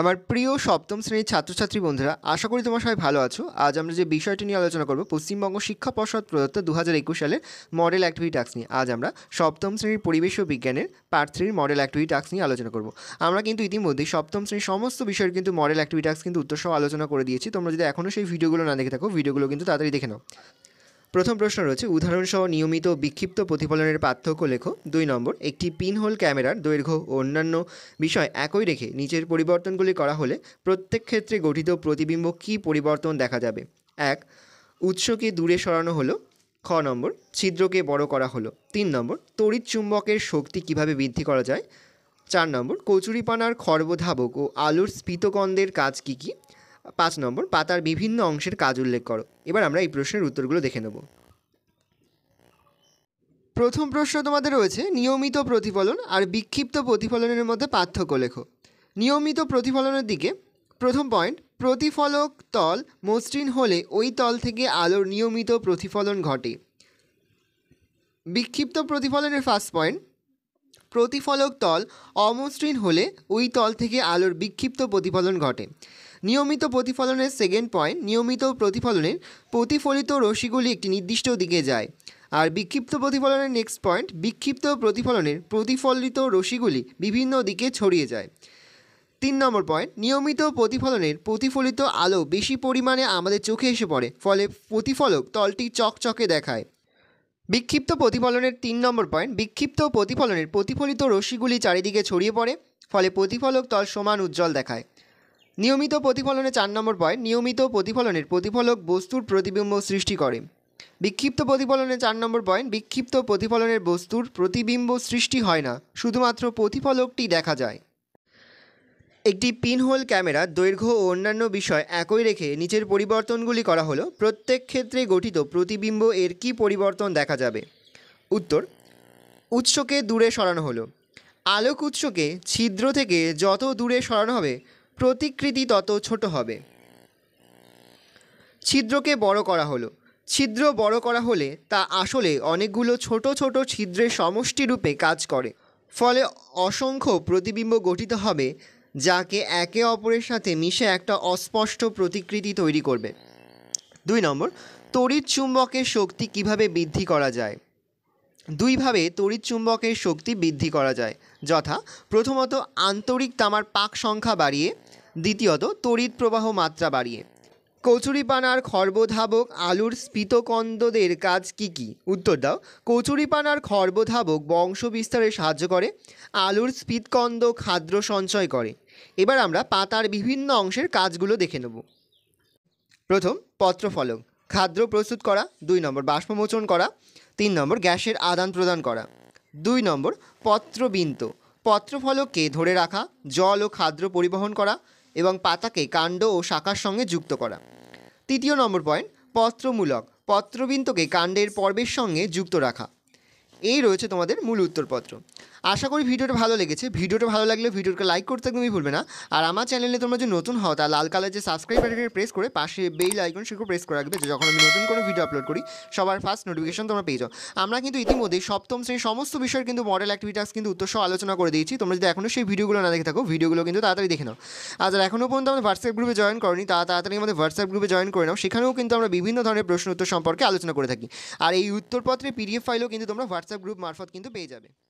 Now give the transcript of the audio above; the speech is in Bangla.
আমার প্রিয় সপ্তম শ্রেণীর ছাত্রছাত্রী বন্ধুরা আশা করি তোমার সবাই ভালো আছো আজ আমরা যে বিষয়টি নিয়ে আলোচনা করব পশ্চিমবঙ্গ শিক্ষা পর্ষদ প্রদত্ত দু হাজার একুশ সালের মডেল অ্যাক্টিভিটি টাস্ক নিয়ে আজ আমরা সপ্তম শ্রেণীর পরিবেশ ও বিজ্ঞানের পার্ট থ্রির মডেল অ্যাক্টিভিটি টাস্ক নিয়ে আলোচনা করব আমরা কিন্তু ইতিমধ্যে সপ্তম শ্রেণীর সমস্ত বিষয়ের কিন্তু মডেল অ্যাক্টিভিটি টাস্ক কিন্তু উত্তরসহ আলোচনা করে দিয়েছি তোমরা যদি এখনও সেই ভিডিওগুলো না দেখে থাকো ভিডিওগুলো কিন্তু তাড়াতাড়ি দেখে নাও প্রথম প্রশ্ন রয়েছে উদাহরণসহ নিয়মিত বিক্ষিপ্ত প্রতিফলনের পার্থক্য লেখো দুই নম্বর একটি পিনহোল ক্যামেরার দৈর্ঘ্য ও অন্যান্য বিষয় একই রেখে নিচের পরিবর্তনগুলি করা হলে প্রত্যেক ক্ষেত্রে গঠিত প্রতিবিম্ব কি পরিবর্তন দেখা যাবে এক উৎসকে দূরে সরানো হলো খ নম্বর ছিদ্রকে বড় করা হলো তিন নম্বর তড়িৎ চুম্বকের শক্তি কিভাবে বৃদ্ধি করা যায় চার নম্বর কচুরিপানার খর্বধাবক ও আলুর স্ফীতকন্দের কাজ কী কী পাঁচ নম্বর পাতার বিভিন্ন অংশের কাজ উল্লেখ করো এবার আমরা এই প্রশ্নের উত্তরগুলো দেখে নেব প্রথম প্রশ্ন তোমাদের রয়েছে নিয়মিত প্রতিফলন আর বিক্ষিপ্ত প্রতিফলনের মধ্যে পার্থক্য লেখো নিয়মিত প্রতিফলনের দিকে প্রথম পয়েন্ট প্রতিফলক তল মসৃণ হলে ওই তল থেকে আলোর নিয়মিত প্রতিফলন ঘটে বিক্ষিপ্ত প্রতিফলনের ফার্স্ট পয়েন্ট প্রতিফলক তল অমসৃণ হলে ওই তল থেকে আলোর বিক্ষিপ্ত প্রতিফলন ঘটে নিয়মিত প্রতিফলনের সেকেন্ড পয়েন্ট নিয়মিত প্রতিফলনের প্রতিফলিত রশিগুলি একটি নির্দিষ্ট দিকে যায় আর বিক্ষিপ্ত প্রতিফলনের নেক্সট পয়েন্ট বিক্ষিপ্ত প্রতিফলনের প্রতিফলিত রশিগুলি বিভিন্ন দিকে ছড়িয়ে যায় তিন নম্বর পয়েন্ট নিয়মিত প্রতিফলনের প্রতিফলিত আলো বেশি পরিমাণে আমাদের চোখে এসে পড়ে ফলে প্রতিফলক তলটি চকচকে দেখায় বিক্ষিপ্ত প্রতিফলনের তিন নম্বর পয়েন্ট বিক্ষিপ্ত প্রতিফলনের প্রতিফলিত রশ্মিগুলি চারিদিকে ছড়িয়ে পড়ে ফলে প্রতিফলক তল সমান উজ্জ্বল দেখায় নিয়মিত প্রতিফলনে চার নম্বর পয়েন্ট নিয়মিত প্রতিফলনের প্রতিফলক বস্তুর প্রতিবিম্ব সৃষ্টি করে বিক্ষিপ্ত প্রতিফলনে চার নম্বর পয়েন্ট বিক্ষিপ্ত প্রতিফলনের বস্তুর প্রতিবিম্ব সৃষ্টি হয় না শুধুমাত্র প্রতিফলকটি দেখা যায় একটি পিনহোল ক্যামেরা দৈর্ঘ্য ও অন্যান্য বিষয় একই রেখে নিচের পরিবর্তনগুলি করা হলো প্রত্যেক ক্ষেত্রে গঠিত প্রতিবিম্ব এর কি পরিবর্তন দেখা যাবে উত্তর উৎসকে দূরে সরানো হলো আলোক উৎসকে ছিদ্র থেকে যত দূরে সরানো হবে প্রতিকৃতি তত ছোট হবে ছিদ্রকে বড় করা হলো ছিদ্র বড় করা হলে তা আসলে অনেকগুলো ছোট ছোট ছিদ্রের সমষ্টিরূপে কাজ করে ফলে অসংখ্য প্রতিবিম্ব গঠিত হবে যাকে একে অপরের সাথে মিশে একটা অস্পষ্ট প্রতিকৃতি তৈরি করবে দুই নম্বর তড়িৎ চুম্বকের শক্তি কিভাবে বৃদ্ধি করা যায় দুইভাবে চুম্বকের শক্তি বৃদ্ধি করা যায় যথা প্রথমত আন্তরিক তামার পাক সংখ্যা বাড়িয়ে দ্বিতীয়ত তড়িৎ প্রবাহ মাত্রা বাড়িয়ে কচুরিপানার খর্বধাবক আলুর স্ফীতকন্দদের কাজ কি কি উত্তর দাও কচুরিপানার খর্বধাবক বংশ বিস্তারে সাহায্য করে আলুর স্ফীতকন্দ খাদ্র সঞ্চয় করে এবার আমরা পাতার বিভিন্ন অংশের কাজগুলো দেখে নেব প্রথম পত্রফলক খাদ্র প্রস্তুত করা দুই নম্বর বাষ্পমোচন করা তিন নম্বর গ্যাসের আদান প্রদান করা দুই নম্বর পত্রবিন্ত পত্রফলকে ধরে রাখা জল ও খাদ্য পরিবহন করা এবং পাতাকে কাণ্ড ও শাখার সঙ্গে যুক্ত করা তৃতীয় নম্বর পয়েন্ট পত্রমূলক পত্রবিন্তকে কাণ্ডের পর্বের সঙ্গে যুক্ত রাখা এই রয়েছে তোমাদের মূল উত্তরপত্র আশা করি ভিডিওটা ভালো লেগেছে ভিডিওটা ভালো লাগলে ভিডিওকে লাইক করতে একদমই ভুলবে না আর আমার চ্যানেলে তোমরা যে নতুন হও তা লাল কালার যে সাবস্ক্রাইব বাটনটা প্রেস করে পাশে বেল আইকন সেগুলো প্রেস করে রাখবে যখন আমি নতুন কোনো ভিডিও আপলোড করি সবার ফার্স্ট নোটিফিকেশন তোমরা পেয়ে যাও আমরা কিন্তু ইতিমধ্যে সপ্তম শ্রেণীর সমস্ত বিষয়ের কিন্তু মডেল অ্যাক্টিভিটাস কিন্তু উত্তরসহ আলোচনা করে দিয়েছি তোমরা যদি এখনও সেই ভিডিওগুলো না দেখে থাকো ভিডিওগুলো কিন্তু তাড়াতাড়ি দেখে নাও আর যারা এখনও পর্যন্ত আমাদের হোয়াটসঅ্যাপ গ্রুপে জয়েন করনি তা তাড়াতাড়ি আমাদের হোয়াটসঅ্যাপ গ্রুপে জয়েন করে নাও সেখানেও কিন্তু আমরা বিভিন্ন ধরনের প্রশ্ন উত্তর সম্পর্কে আলোচনা করে থাকি আর এই উত্তরপত্রের পিডিএফ ফাইলও কিন্তু তোমরা হোয়াটসঅ্যাপ গ্রুপ মারফত কিন্তু পেয়ে যাবে